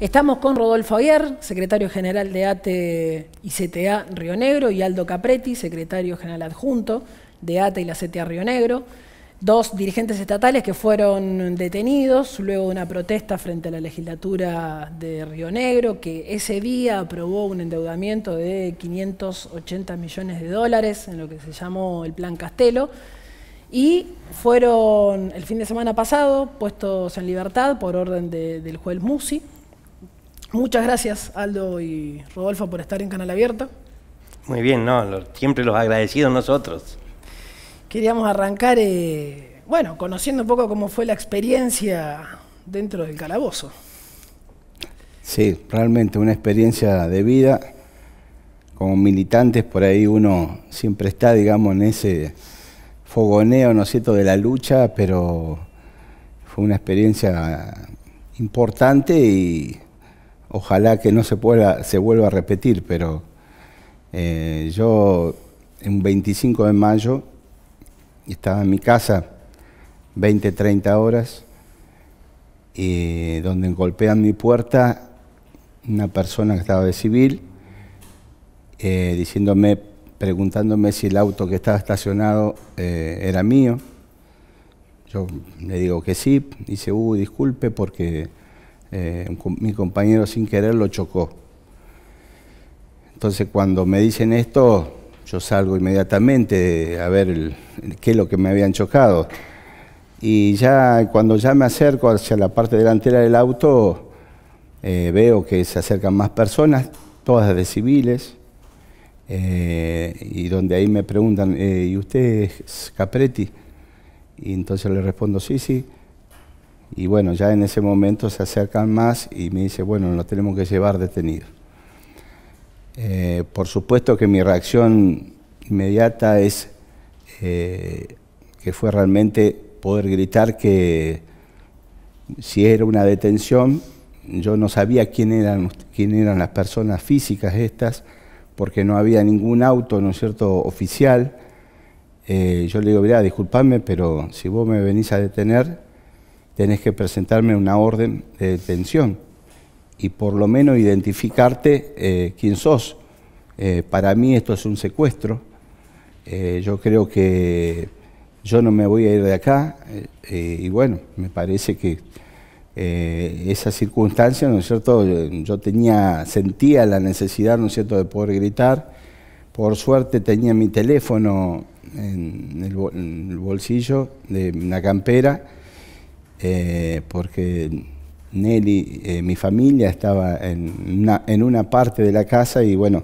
Estamos con Rodolfo Aguirre, secretario general de ATE y CTA Río Negro, y Aldo Capretti, secretario general adjunto de ATE y la CTA Río Negro, dos dirigentes estatales que fueron detenidos luego de una protesta frente a la legislatura de Río Negro, que ese día aprobó un endeudamiento de 580 millones de dólares en lo que se llamó el Plan Castelo, y fueron el fin de semana pasado puestos en libertad por orden del juez Musi, Muchas gracias, Aldo y Rodolfo, por estar en Canal Abierto. Muy bien, no, siempre los agradecidos nosotros. Queríamos arrancar, eh, bueno, conociendo un poco cómo fue la experiencia dentro del calabozo. Sí, realmente una experiencia de vida. Como militantes, por ahí uno siempre está, digamos, en ese fogoneo, ¿no es de la lucha, pero fue una experiencia importante y Ojalá que no se, pueda, se vuelva a repetir, pero eh, yo un 25 de mayo estaba en mi casa 20, 30 horas, y eh, donde golpean mi puerta una persona que estaba de civil, eh, diciéndome, preguntándome si el auto que estaba estacionado era mío. Yo le digo que sí, dice, uh, disculpe porque eh, mi compañero sin querer lo chocó. Entonces cuando me dicen esto, yo salgo inmediatamente a ver qué es lo que me habían chocado. Y ya cuando ya me acerco hacia la parte delantera del auto, eh, veo que se acercan más personas, todas de civiles, eh, y donde ahí me preguntan, ¿y usted es Capretti? Y entonces le respondo, sí, sí. Y bueno, ya en ese momento se acercan más y me dice, bueno, lo tenemos que llevar detenido. Eh, por supuesto que mi reacción inmediata es eh, que fue realmente poder gritar que si era una detención, yo no sabía quién eran, quién eran las personas físicas estas, porque no había ningún auto, ¿no es cierto?, oficial. Eh, yo le digo, mira, disculpame, pero si vos me venís a detener, tenés que presentarme una orden de detención y por lo menos identificarte eh, quién sos. Eh, para mí esto es un secuestro. Eh, yo creo que yo no me voy a ir de acá y bueno, me parece que esa circunstancia, ¿no es cierto? Yo tenía, sentía la necesidad, ¿no es cierto?, de poder gritar. Por suerte tenía mi teléfono en el bolsillo de una campera eh, porque Nelly, eh, mi familia estaba en una, parte de la casa y bueno,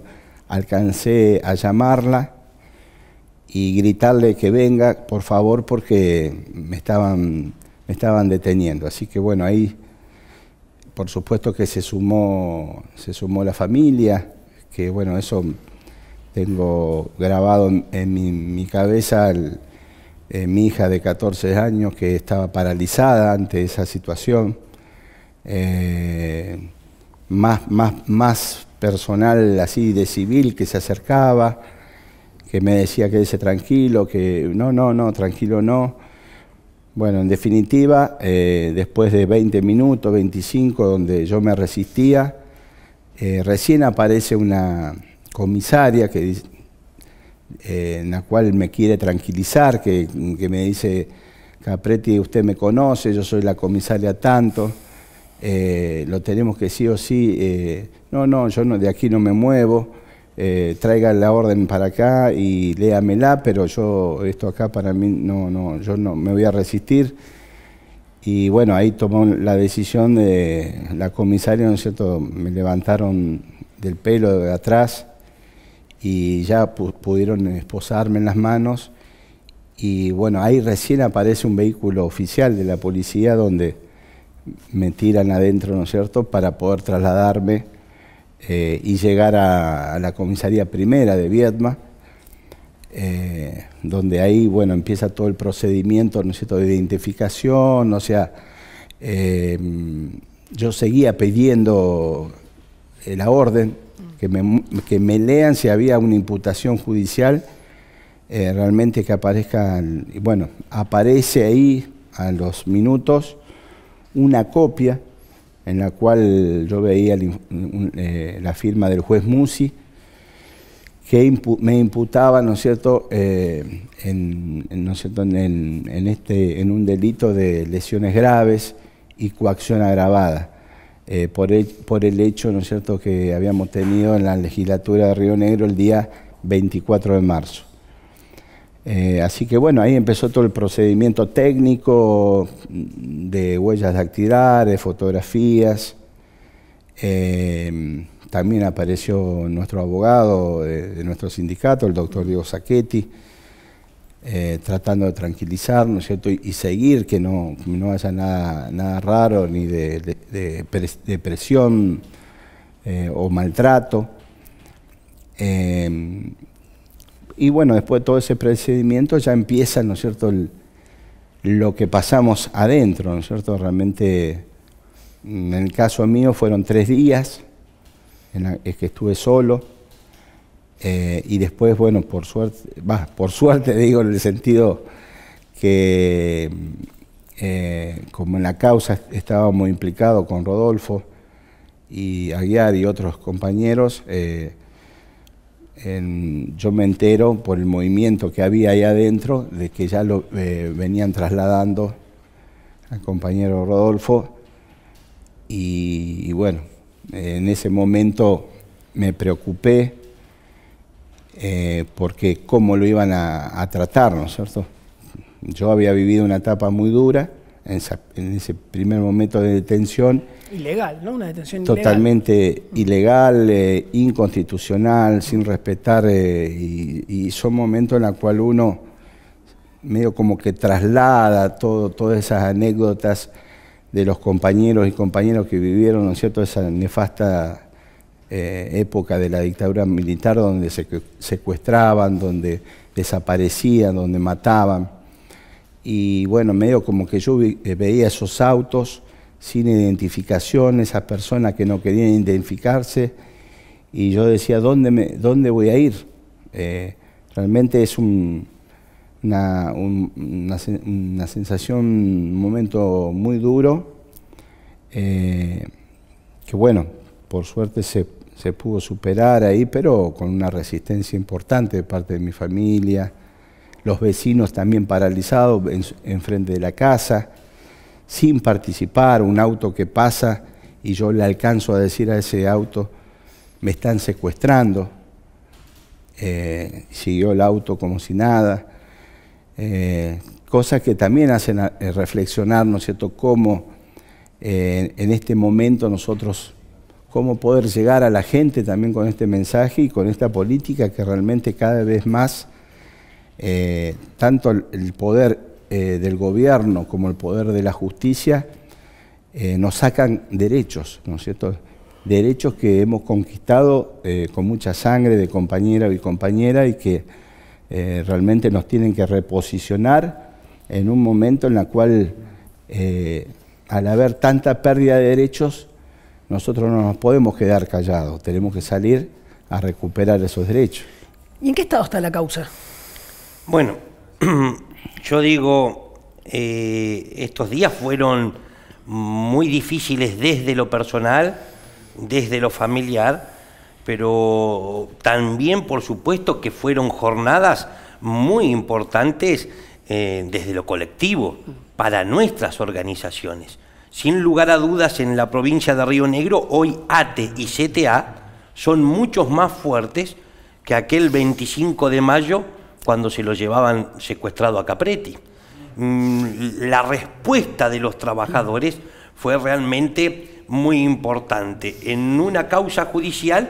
alcancé a llamarla y gritarle que venga, por favor, porque me estaban, me estaban deteniendo. Así que bueno, ahí por supuesto que se sumó, se sumó la familia, que bueno, eso tengo grabado en mi, cabeza. Eh, mi hija de 14 años que estaba paralizada ante esa situación, eh, más, más, más personal así de civil que se acercaba, que me decía que quédese tranquilo, que no, no, no, tranquilo no. Bueno, en definitiva, eh, después de 20 minutos, 25, donde yo me resistía, recién aparece una comisaria que dice, eh, en la cual me quiere tranquilizar, que, me dice, Capretti, usted me conoce, yo soy la comisaria tanto, eh, lo tenemos que sí o sí, eh, no, no, yo no, de aquí no me muevo, traiga la orden para acá y léamela, pero yo, esto acá para mí, no, no, yo no me voy a resistir. Y bueno, ahí tomó la decisión de la comisaria, ¿no es cierto? Me levantaron del pelo de atrás y ya pudieron esposarme en las manos. Y bueno, ahí recién aparece un vehículo oficial de la policía donde me tiran adentro, ¿no es cierto?, para poder trasladarme eh, y llegar a, la comisaría primera de Vietma, eh, donde ahí, bueno, empieza todo el procedimiento, ¿no es cierto?, de identificación, o sea, eh, yo seguía pidiendo la orden que me, lean si había una imputación judicial, eh, realmente que aparezca, bueno, aparece ahí a los minutos una copia en la cual yo veía la eh, firma del juez Musi, que me imputaba, ¿no es cierto?, eh, en, este, en un delito de lesiones graves y coacción agravada. Eh, por, el, hecho, ¿no es cierto?, que habíamos tenido en la legislatura de Río Negro el día 24 de marzo. Eh, así que bueno, ahí empezó todo el procedimiento técnico de huellas de de fotografías. Eh, también apareció nuestro abogado de, nuestro sindicato, el doctor Diego Sacchetti, eh, tratando de tranquilizar, ¿no es cierto? Y, seguir que no, no haya nada, nada raro ni de, depresión eh, o maltrato. Em, y bueno, después de todo ese procedimiento ya empieza, ¿no es cierto?, lo que pasamos adentro, ¿no es cierto? Realmente, en el caso mío fueron tres días en que estuve solo eh, y después, bueno, por suerte, por suerte digo en el sentido que eh, como en la causa estaba muy implicado con Rodolfo y Aguiar y otros compañeros, eh, yo me entero por el movimiento que había ahí adentro de que ya lo venían trasladando al compañero Rodolfo y bueno, en ese momento me preocupé eh, porque cómo lo iban a, tratar, ¿no es cierto? Yo había vivido una etapa muy dura en, ese primer momento de detención. Ilegal, ¿no? Una detención totalmente ilegal, eh, inconstitucional, sin respetar, eh, y, son momentos en los cuales uno medio como que traslada todo, todas esas anécdotas de los compañeros y compañeras que vivieron, ¿no es cierto?, esa nefasta eh, época de la dictadura militar donde se secuestraban, donde desaparecían, donde mataban. Y bueno, medio como que yo eh, veía esos autos sin identificación, esas personas que no querían identificarse, y yo decía, ¿dónde, me, dónde voy a ir? Eh, realmente es un, una, sensación, un momento muy duro, que bueno, por suerte se, se pudo superar ahí, pero con una resistencia importante de parte de mi familia, los vecinos también paralizados enfrente de la casa, sin participar, un auto que pasa y yo le alcanzo a decir a ese auto, me están secuestrando, eh, siguió el auto como si nada, eh, cosas que también hacen eh, reflexionar, ¿no es cierto?, cómo en este momento nosotros cómo poder llegar a la gente también con este mensaje y con esta política que realmente cada vez más, eh, tanto el poder eh, del gobierno como el poder de la justicia, eh, nos sacan derechos, ¿no es cierto? Derechos que hemos conquistado con mucha sangre de compañera y compañera y que realmente nos tienen que reposicionar en un momento en el cual, al haber tanta pérdida de derechos, nosotros no nos podemos quedar callados, tenemos que salir a recuperar esos derechos. ¿Y en qué estado está la causa? Bueno, yo digo, eh, estos días fueron muy difíciles desde lo personal, desde lo familiar, pero también, por supuesto, que fueron jornadas muy importantes eh, desde lo colectivo para nuestras organizaciones. Sin lugar a dudas, en la provincia de Río Negro, hoy ATE y CTA son muchos más fuertes que aquel 25 de mayo cuando se lo llevaban secuestrado a Capretti. Mm, la respuesta de los trabajadores fue realmente muy importante en una causa judicial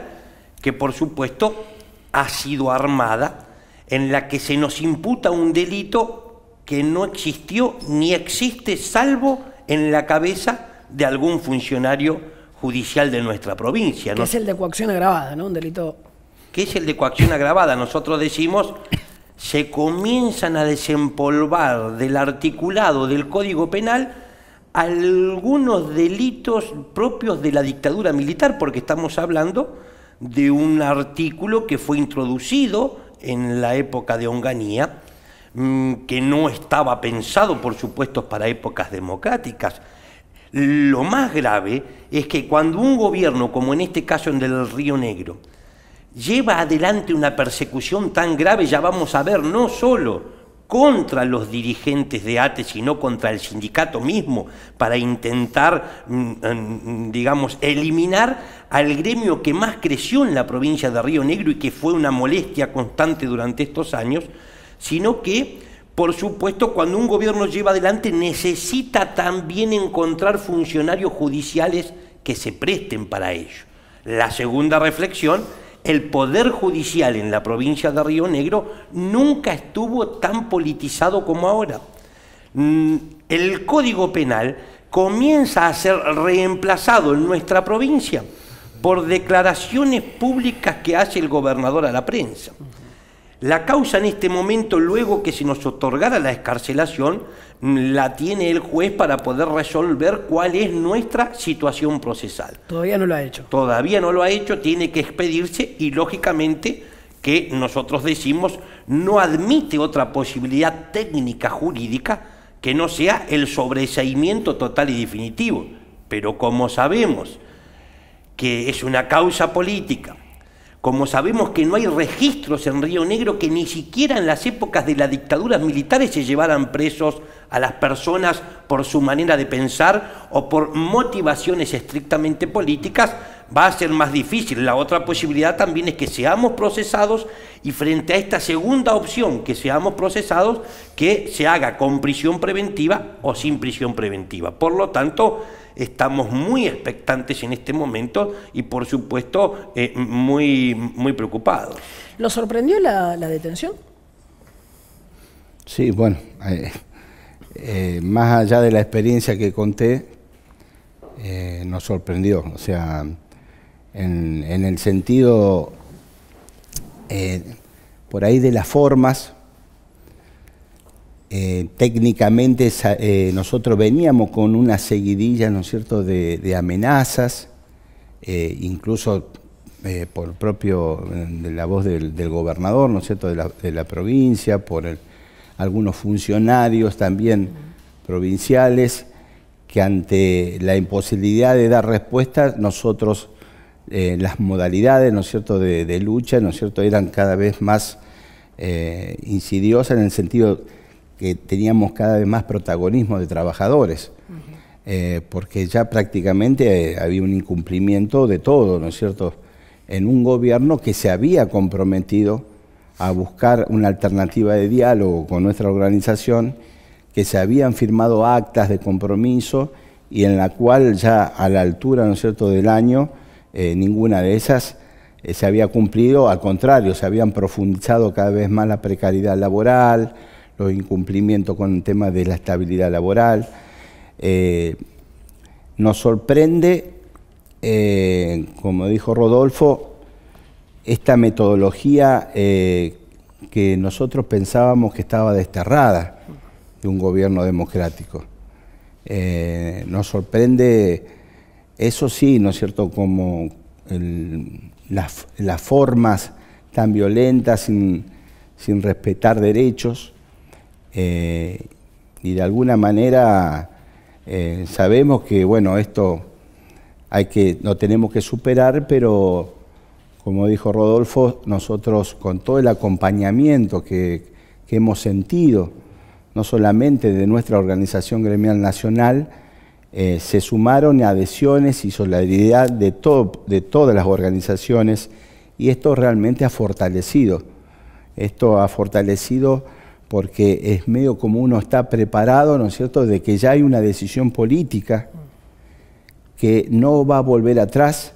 que por supuesto ha sido armada, en la que se nos imputa un delito que no existió ni existe salvo en la cabeza de algún funcionario judicial de nuestra provincia. ¿no? es el de coacción agravada, ¿no? Un delito. Que es el de coacción agravada. Nosotros decimos, se comienzan a desempolvar del articulado del Código Penal algunos delitos propios de la dictadura militar, porque estamos hablando de un artículo que fue introducido en la época de Onganía, Mm, que no estaba pensado, por supuesto, para épocas democráticas. Lo más grave es que cuando un gobierno, como en este caso en el Río Negro, lleva adelante una persecución tan grave, ya vamos a ver, no solo contra los dirigentes de ATE, sino contra el sindicato mismo, para intentar, mm, mm, digamos, eliminar al gremio que más creció en la provincia de Río Negro y que fue una molestia constante durante estos años, sino que, por supuesto, cuando un gobierno lleva adelante necesita también encontrar funcionarios judiciales que se presten para ello. La segunda reflexión, el poder judicial en la provincia de Río Negro nunca estuvo tan politizado como ahora. Mm, el código penal comienza a ser reemplazado en nuestra provincia por declaraciones públicas que hace el gobernador a la prensa. La causa en este momento, luego que se nos otorgara la escarcelación, la tiene el juez para poder resolver cuál es nuestra situación procesal. Todavía no lo ha hecho. Todavía no lo ha hecho, tiene que expedirse y lógicamente que nosotros decimos no admite otra posibilidad técnica jurídica que no sea el sobreseimiento total y definitivo. Pero como sabemos que es una causa política, como sabemos que no hay registros en Río Negro que ni siquiera en las épocas de las dictaduras militares se llevaran presos a las personas por su manera de pensar o por motivaciones estrictamente políticas, va a ser más difícil. La otra posibilidad también es que seamos procesados y frente a esta segunda opción, que seamos procesados, que se haga con prisión preventiva o sin prisión preventiva. Por lo tanto, estamos muy expectantes en este momento y por supuesto eh, muy, muy preocupados. ¿Lo sorprendió la, detención? Sí, bueno, eh, eh, más allá de la experiencia que conté, nos sorprendió, o sea, en el sentido por ahí de las formas, eh, técnicamente eh, nosotros veníamos con una seguidilla, ¿no es cierto?, de, amenazas, eh, incluso por propio de la voz del, gobernador, ¿no es cierto?, de la, provincia, por algunos funcionarios también provinciales, que ante la imposibilidad de dar respuesta, nosotros, las modalidades, ¿no es cierto?, de, de, lucha, ¿no es cierto?, eran cada vez más insidiosas en el sentido que teníamos cada vez más protagonismo de trabajadores, eh, porque ya prácticamente eh, había un incumplimiento de todo, ¿no es cierto?, en un gobierno que se había comprometido a buscar una alternativa de diálogo con nuestra organización, que se habían firmado actas de compromiso y en la cual ya a la altura, ¿no es cierto?, del año, eh, ninguna de esas se había cumplido, al contrario, se habían profundizado cada vez más la precariedad laboral, los incumplimientos con el tema de la estabilidad laboral. Eh, nos sorprende, eh, como dijo Rodolfo, esta metodología eh, que nosotros pensábamos que estaba desterrada de un gobierno democrático. nos sorprende, eso sí, ¿no es cierto?, como las, formas tan violentas sin respetar derechos. Eh, y de alguna manera eh, sabemos que, bueno, esto hay que, lo tenemos que superar, pero como dijo Rodolfo, nosotros con todo el acompañamiento que, hemos sentido, no solamente de nuestra organización gremial nacional, eh, se sumaron adhesiones y solidaridad de, de todas las organizaciones y esto realmente ha fortalecido. Esto ha fortalecido porque es medio como uno está preparado, ¿no es cierto?, de que ya hay una decisión política que no va a volver atrás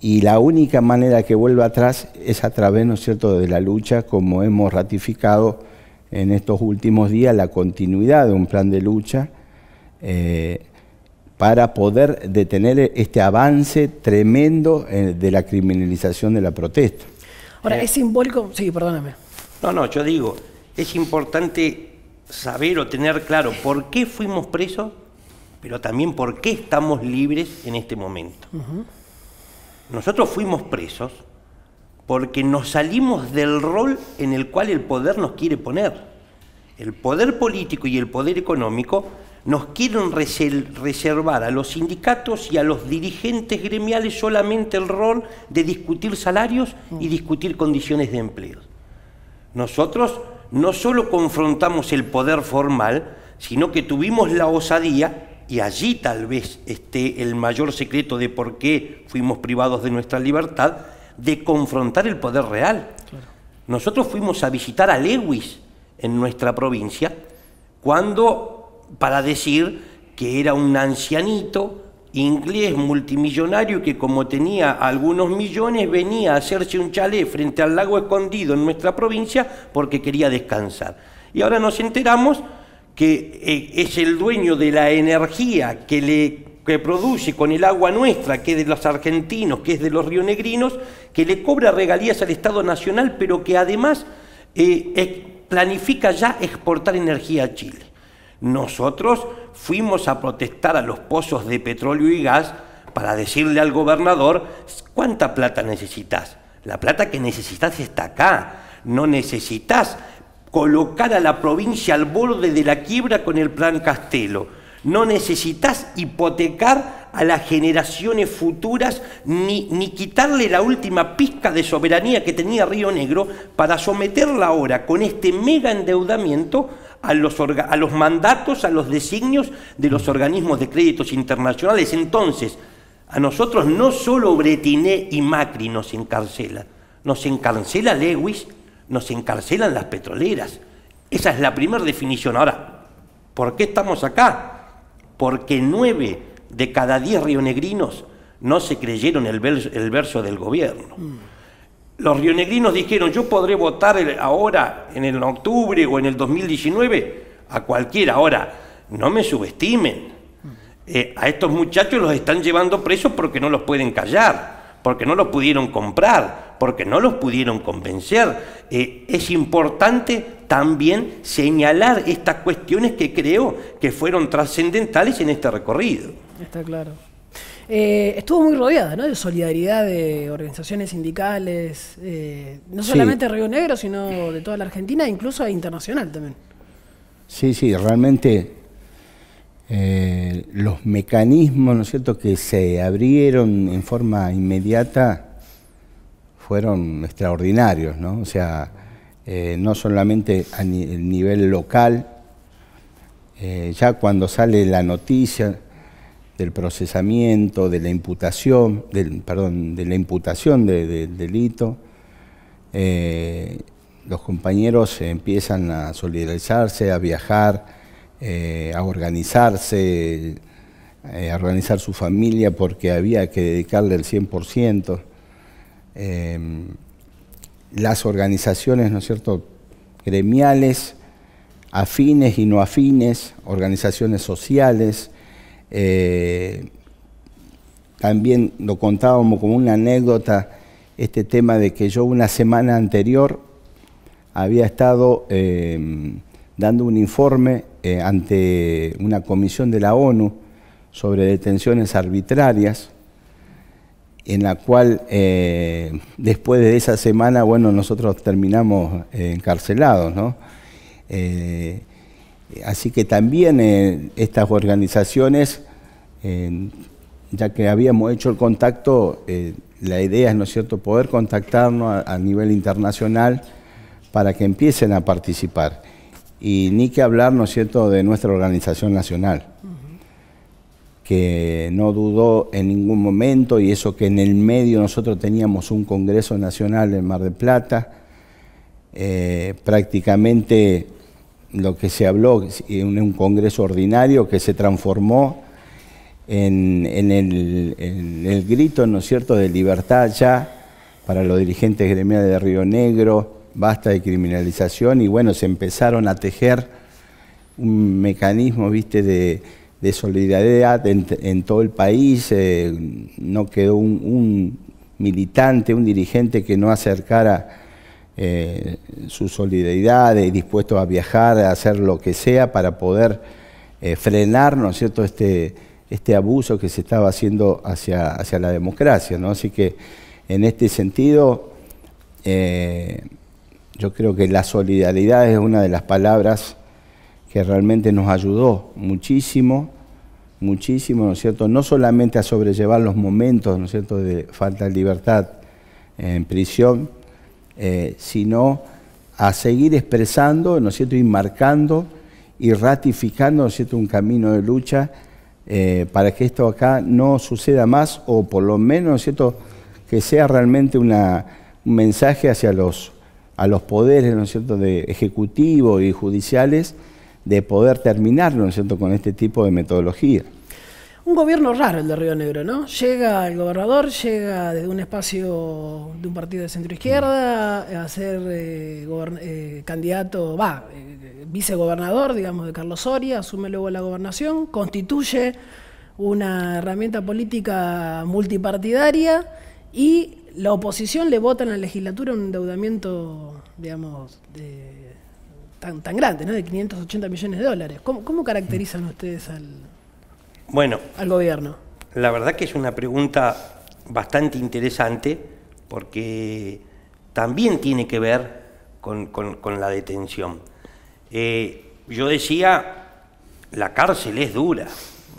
y la única manera que vuelva atrás es a través, ¿no es cierto?, de la lucha, como hemos ratificado en estos últimos días, la continuidad de un plan de lucha eh, para poder detener este avance tremendo eh, de la criminalización de la protesta. Ahora, es simbólico, sí, perdóname. No, no, yo digo, es importante saber o tener claro por qué fuimos presos, pero también por qué estamos libres en este momento. Nosotros fuimos presos porque nos salimos del rol en el cual el poder nos quiere poner. El poder político y el poder económico nos quieren reservar a los sindicatos y a los dirigentes gremiales solamente el rol de discutir salarios y discutir condiciones de empleo. Nosotros no solo confrontamos el poder formal, sino que tuvimos la osadía, y allí tal vez esté el mayor secreto de por qué fuimos privados de nuestra libertad, de confrontar el poder real. Nosotros fuimos a visitar a Lewis en nuestra provincia, cuando, para decir que era un ancianito, inglés multimillonario que como tenía algunos millones venía a hacerse un chalet frente al lago escondido en nuestra provincia porque quería descansar. Y ahora nos enteramos que eh, es el dueño de la energía que le produce con el agua nuestra, que es de los argentinos, que es de los rionegrinos, que le cobra regalías al Estado Nacional, pero que además eh, planifica ya exportar energía a Chile. Nosotros fuimos a protestar a los pozos de petróleo y gas para decirle al gobernador, ¿cuánta plata necesitas? La plata que necesitas está acá. No necesitas colocar a la provincia al borde de la quiebra con el plan Castelo. No necesitas hipotecar a las generaciones futuras ni, quitarle la última pizca de soberanía que tenía Río Negro para someterla ahora con este mega endeudamiento a los, a los mandatos, a los designios de los organismos de créditos internacionales. Entonces, a nosotros no solo Bretiné y Macri nos encarcela nos encarcela Lewis, nos encarcelan las petroleras. Esa es la primera definición. Ahora, ¿por qué estamos acá? Porque nueve de cada diez rionegrinos no se creyeron el, el verso del gobierno los rionegrinos dijeron, yo podré votar ahora, en el octubre o en el 2019, a cualquiera. Ahora, no me subestimen. Eh, a estos muchachos los están llevando presos porque no los pueden callar, porque no los pudieron comprar, porque no los pudieron convencer. Eh, es importante también señalar estas cuestiones que creo que fueron trascendentales en este recorrido. Está claro. Eh, estuvo muy rodeada, De solidaridad de organizaciones sindicales, eh, no solamente de Río Negro, sino de toda la Argentina, incluso internacional también. Sí, sí, realmente eh, los mecanismos, ¿no cierto?, que se abrieron en forma inmediata fueron extraordinarios, ¿no? O sea, no solamente a nivel local, ya cuando sale la noticia, del procesamiento, de la imputación, del, de la imputación delito. Eh, los compañeros empiezan a solidarizarse, a viajar, eh, a organizarse, eh, a organizar su familia porque había que dedicarle el 100%. las organizaciones, ¿no es cierto?, gremiales, afines y no afines, organizaciones sociales, eh, también lo contábamos como una anécdota este tema de que yo una semana anterior había estado eh, dando un informe eh, ante una comisión de la ONU sobre detenciones arbitrarias, en la cual después de esa semana, bueno, nosotros terminamos encarcelados, ¿no? Así que también eh, estas organizaciones, eh, ya que habíamos hecho el contacto, eh, la idea es, ¿no es cierto?, poder contactarnos a, nivel internacional para que empiecen a participar. Y ni que hablar, ¿no es cierto?, de nuestra organización nacional, que no dudó en ningún momento, y eso que en el medio nosotros teníamos un Congreso Nacional en Mar del Plata, prácticamente lo que se habló en un congreso ordinario que se transformó en, el, grito, ¿no es cierto?, de libertad ya para los dirigentes gremiales de Río Negro, basta de criminalización y bueno, se empezaron a tejer un mecanismo, viste, de, solidaridad en, todo el país, eh, no quedó un, un militante, un dirigente que no acercara eh, su solidaridad, y dispuesto a viajar, a hacer lo que sea para poder eh, frenar, ¿no es cierto?, este, este abuso que se estaba haciendo hacia, hacia la democracia, ¿no? Así que en este sentido, eh, yo creo que la solidaridad es una de las palabras que realmente nos ayudó muchísimo, muchísimo, ¿no es cierto?, no solamente a sobrellevar los momentos, ¿no es cierto?, de falta de libertad en prisión, eh, sino a seguir expresando, ¿no y marcando y ratificando, un camino de lucha eh, para que esto acá no suceda más o por lo menos, que sea realmente un mensaje hacia los, a los poderes, ¿no cierto?, de ejecutivos y judiciales de poder terminarlo cierto?, con este tipo de metodología. Un gobierno raro el de Río Negro, ¿no? Llega el gobernador, llega desde un espacio de un partido de centro izquierda a ser eh, eh, candidato, va, eh, vicegobernador, digamos, de Carlos Soria, asume luego la gobernación, constituye una herramienta política multipartidaria y la oposición le vota en la legislatura un endeudamiento, digamos, de, tan, grande, ¿no? de 580 millones de dólares. cómo caracterizan ustedes al, bueno. Al gobierno. La verdad que es una pregunta bastante interesante porque también tiene que ver con, la detención. Eh, yo decía, la cárcel es dura,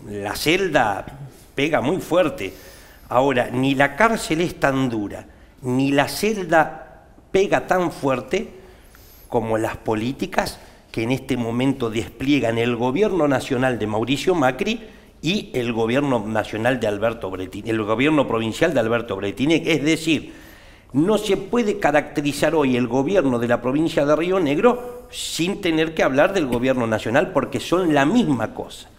la celda pega muy fuerte. Ahora, ni la cárcel es tan dura, ni la celda pega tan fuerte como las políticas que en este momento despliegan el gobierno nacional de Mauricio Macri y el gobierno nacional de Alberto Bretini, el gobierno provincial de Alberto Bretini, es decir, no se puede caracterizar hoy el gobierno de la provincia de Río Negro sin tener que hablar del gobierno nacional porque son la misma cosa.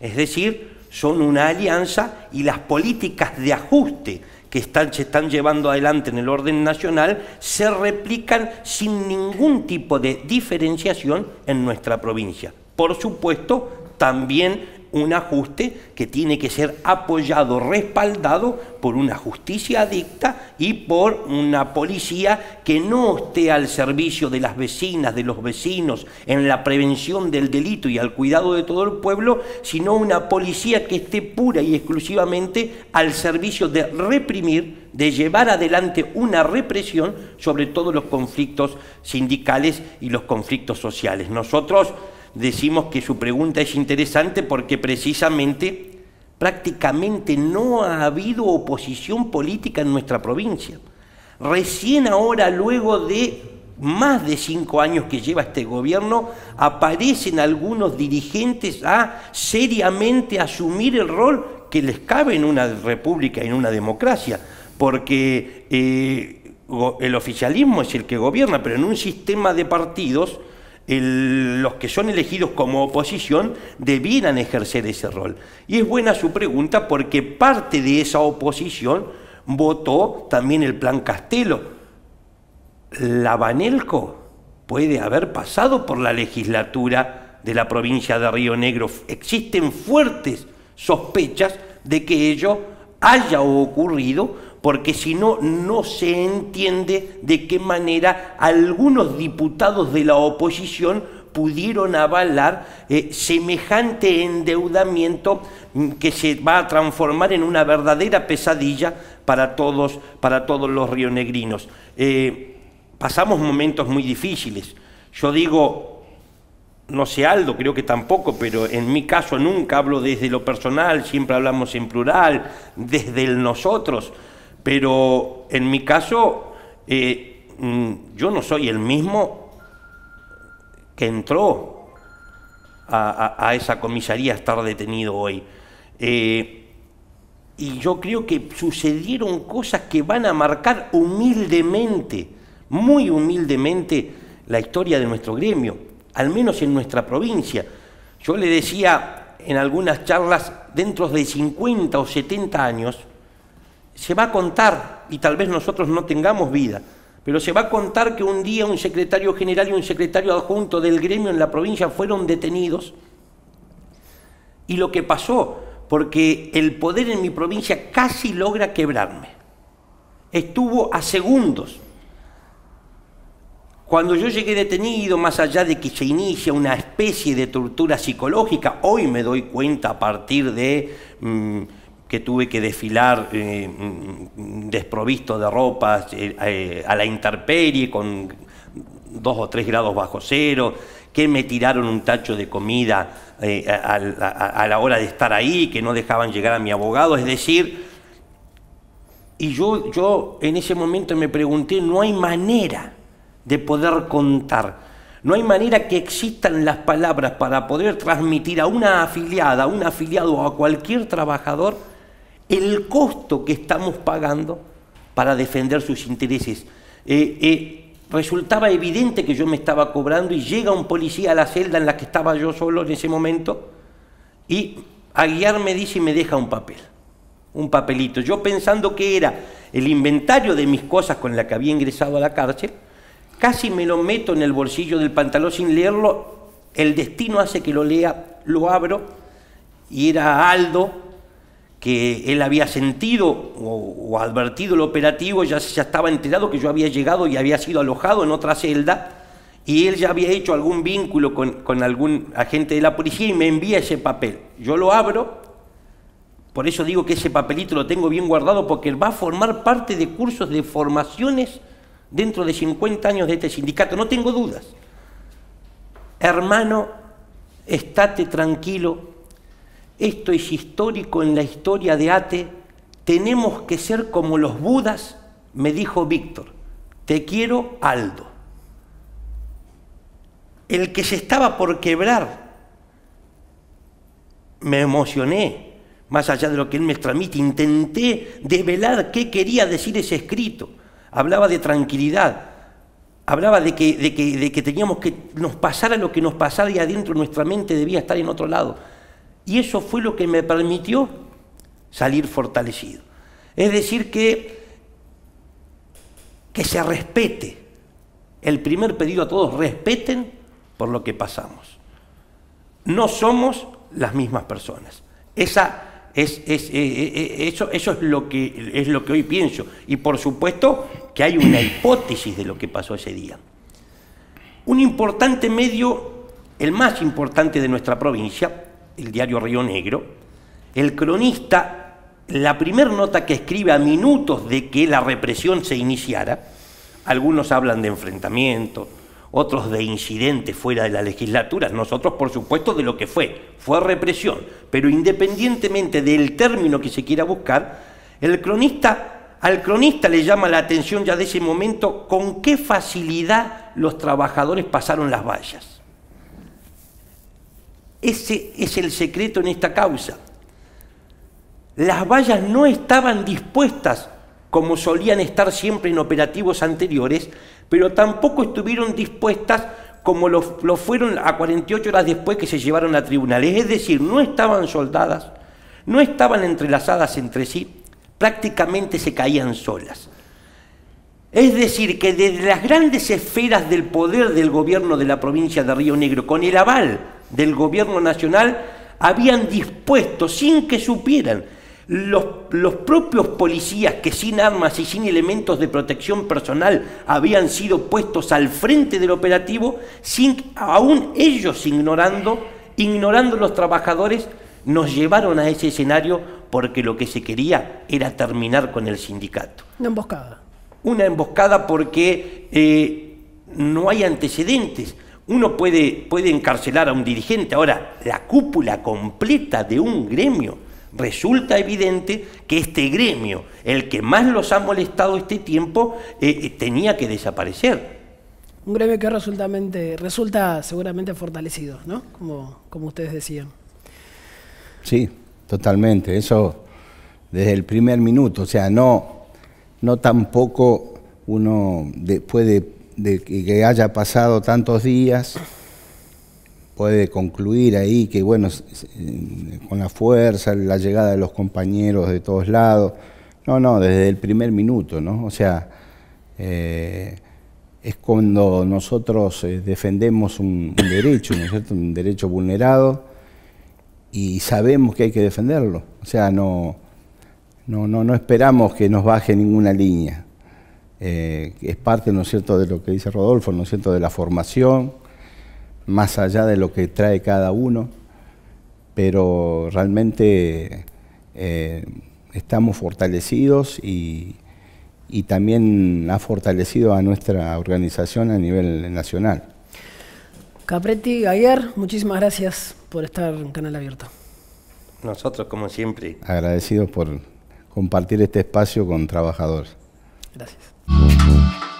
Es decir, son una alianza y las políticas de ajuste que se están llevando adelante en el orden nacional se replican sin ningún tipo de diferenciación en nuestra provincia. Por supuesto, también un ajuste que tiene que ser apoyado, respaldado por una justicia adicta y por una policía que no esté al servicio de las vecinas, de los vecinos, en la prevención del delito y al cuidado de todo el pueblo, sino una policía que esté pura y exclusivamente al servicio de reprimir, de llevar adelante una represión sobre todos los conflictos sindicales y los conflictos sociales. Nosotros decimos que su pregunta es interesante porque precisamente prácticamente no ha habido oposición política en nuestra provincia. Recién ahora, luego de más de cinco años que lleva este gobierno, aparecen algunos dirigentes a seriamente asumir el rol que les cabe en una república, en una democracia, porque eh, el oficialismo es el que gobierna, pero en un sistema de partidos los que son elegidos como oposición debieran ejercer ese rol. Y es buena su pregunta porque parte de esa oposición votó también el plan Castelo. La Banelco puede haber pasado por la legislatura de la provincia de Río Negro. Existen fuertes sospechas de que ello haya ocurrido porque si no, no se entiende de qué manera algunos diputados de la oposición pudieron avalar eh, semejante endeudamiento mm, que se va a transformar en una verdadera pesadilla para todos, para todos los rionegrinos. Eh, pasamos momentos muy difíciles. Yo digo, no sé Aldo, creo que tampoco, pero en mi caso nunca hablo desde lo personal, siempre hablamos en plural, desde el nosotros. Pero en mi caso, eh, mm, yo no soy el mismo que entró a, esa comisaría a estar detenido hoy. Eh, y yo creo que sucedieron cosas que van a marcar humildemente, muy humildemente, la historia de nuestro gremio, al menos en nuestra provincia. Yo le decía en algunas charlas, dentro de 50 o 70 años, se va a contar, y tal vez nosotros no tengamos vida, pero se va a contar que un día un secretario general y un secretario adjunto del gremio en la provincia fueron detenidos. Y lo que pasó, porque el poder en mi provincia casi logra quebrarme. Estuvo a segundos. Cuando yo llegué detenido, más allá de que se inicia una especie de tortura psicológica, hoy me doy cuenta a partir de... Mm, que tuve que desfilar eh, mm, desprovisto de ropas eh, eh, a la intemperie con dos o tres grados bajo cero, que me tiraron un tacho de comida a, la hora de estar ahí, que no dejaban llegar a mi abogado, es decir, y yo, yo en ese momento me pregunté, no hay manera de poder contar, no hay manera que existan las palabras para poder transmitir a una afiliada, a un afiliado o a cualquier trabajador el costo que estamos pagando para defender sus intereses. Eh, eh, resultaba evidente que yo me estaba cobrando y llega un policía a la celda en la que estaba yo solo en ese momento y a guiar me dice y me deja un papel, un papelito. Yo pensando que era el inventario de mis cosas con la que había ingresado a la cárcel, casi me lo meto en el bolsillo del pantalón sin leerlo, el destino hace que lo lea, lo abro y era Aldo, que él había sentido o, advertido el operativo, ya, estaba enterado que yo había llegado y había sido alojado en otra celda, y él ya había hecho algún vínculo con, con, algún agente de la policía y me envía ese papel. Yo lo abro, por eso digo que ese papelito lo tengo bien guardado porque va a formar parte de cursos de formaciones dentro de 50 años de este sindicato, no tengo dudas. Hermano, estate tranquilo, esto es histórico en la historia de ATE. Tenemos que ser como los Budas, me dijo Víctor. Te quiero, Aldo. El que se estaba por quebrar, me emocioné, más allá de lo que él me tramite. intenté develar qué quería decir ese escrito. Hablaba de tranquilidad, hablaba de que, de que, de que teníamos que nos pasara lo que nos pasara y adentro nuestra mente debía estar en otro lado. Y eso fue lo que me permitió salir fortalecido. Es decir, que, que se respete. El primer pedido a todos, respeten por lo que pasamos. No somos las mismas personas. Esa, es, eh, eh, eh, eso, eso es, lo que, es lo que hoy pienso. Y por supuesto que hay una hipótesis de lo que pasó ese día. Un importante medio, el más importante de nuestra provincia, el diario Río Negro, el cronista, la primera nota que escribe a minutos de que la represión se iniciara, algunos hablan de enfrentamiento, otros de incidentes fuera de la legislatura, nosotros por supuesto de lo que fue, fue represión, pero independientemente del término que se quiera buscar, el cronista, al cronista le llama la atención ya de ese momento con qué facilidad los trabajadores pasaron las vallas. Ese es el secreto en esta causa. Las vallas no estaban dispuestas como solían estar siempre en operativos anteriores, pero tampoco estuvieron dispuestas como lo, fueron a 48 horas después que se llevaron a tribunales. Es decir, no estaban soldadas, no estaban entrelazadas entre sí, prácticamente se caían solas. Es decir, que desde las grandes esferas del poder del gobierno de la provincia de Río Negro, con el aval del gobierno nacional, habían dispuesto, sin que supieran, los, propios policías que sin armas y sin elementos de protección personal habían sido puestos al frente del operativo, sin, aún ellos ignorando, ignorando los trabajadores, nos llevaron a ese escenario porque lo que se quería era terminar con el sindicato. emboscada una emboscada porque eh, no hay antecedentes. Uno puede, puede encarcelar a un dirigente. Ahora, la cúpula completa de un gremio resulta evidente que este gremio, el que más los ha molestado este tiempo, eh, eh, tenía que desaparecer. Un gremio que resulta seguramente fortalecido, ¿no? Como, como ustedes decían. Sí, totalmente. Eso desde el primer minuto. O sea, no, no tampoco uno después de, que haya pasado tantos días puede concluir ahí que bueno eh, con la fuerza la llegada de los compañeros de todos lados no no desde el primer minuto no o sea eh, es cuando nosotros eh, defendemos un, derecho ¿no es cierto? un derecho vulnerado y sabemos que hay que defenderlo o sea no no, no, no esperamos que nos baje ninguna línea. Eh, es parte, ¿no es cierto?, de lo que dice Rodolfo, ¿no es cierto?, de la formación, más allá de lo que trae cada uno, pero realmente eh, estamos fortalecidos y, y también ha fortalecido a nuestra organización a nivel nacional. Capretti, Ayer, muchísimas gracias por estar en Canal Abierto. Nosotros, como siempre. Agradecidos por compartir este espacio con trabajadores. Gracias.